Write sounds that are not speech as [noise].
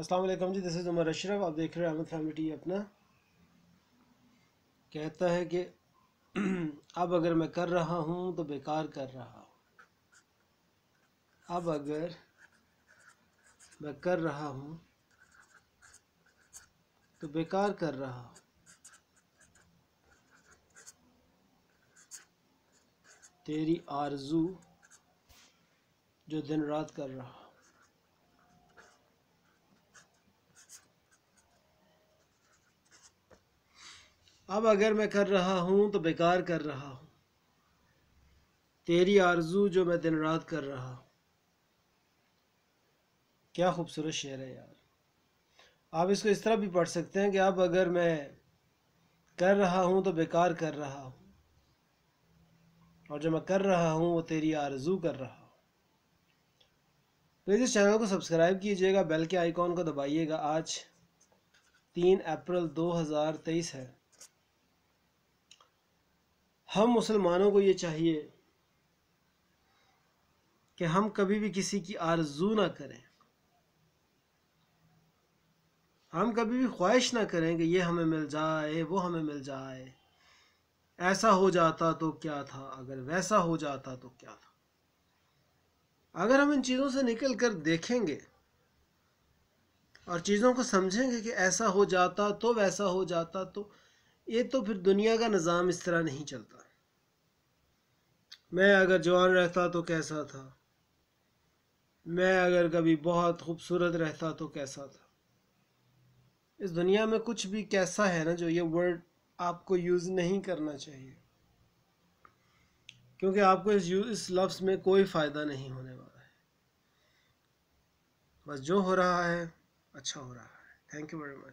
अस्सलाम वालेकुम जी दिस इज़ उमर अशरफ आप देख रहे हैं अहमद फैमिली टी अपना कहता है कि [clears throat] अब अगर मैं कर रहा हूँ तो बेकार कर रहा हूँ अब अगर मैं कर रहा हूँ तो बेकार कर रहा हूँ तेरी आरजू जो दिन रात कर रहा अब अगर मैं कर रहा हूं तो बेकार कर रहा हूं तेरी आरजू जो मैं दिन रात कर रहा हूं क्या खूबसूरत शेर है यार आप इसको इस तरह भी पढ़ सकते हैं कि अब अगर मैं कर रहा हूं तो बेकार कर रहा हूं और जो मैं कर रहा हूं वो तेरी आरजू कर रहा हूं प्लीज़ इस चैनल को सब्सक्राइब कीजिएगा बेल के आइकॉन को दबाइएगा आज तीन अप्रैल 2023 है हम मुसलमानों को ये चाहिए कि हम कभी भी किसी की आरजू ना करें हम कभी भी ख्वाहिश ना करें कि ये हमें मिल जाए वो हमें मिल जाए ऐसा हो जाता तो क्या था अगर वैसा हो जाता तो क्या था अगर हम इन चीज़ों से निकल कर देखेंगे और चीज़ों को समझेंगे कि ऐसा हो जाता तो वैसा हो जाता तो ये तो फिर दुनिया का निज़ाम इस तरह नहीं चलता मैं अगर जवान रहता तो कैसा था मैं अगर कभी बहुत खूबसूरत रहता तो कैसा था इस दुनिया में कुछ भी कैसा है ना जो ये वर्ड आपको यूज़ नहीं करना चाहिए क्योंकि आपको इस इस लफ्स में कोई फ़ायदा नहीं होने वाला है बस जो हो रहा है अच्छा हो रहा है थैंक यू वेरी मच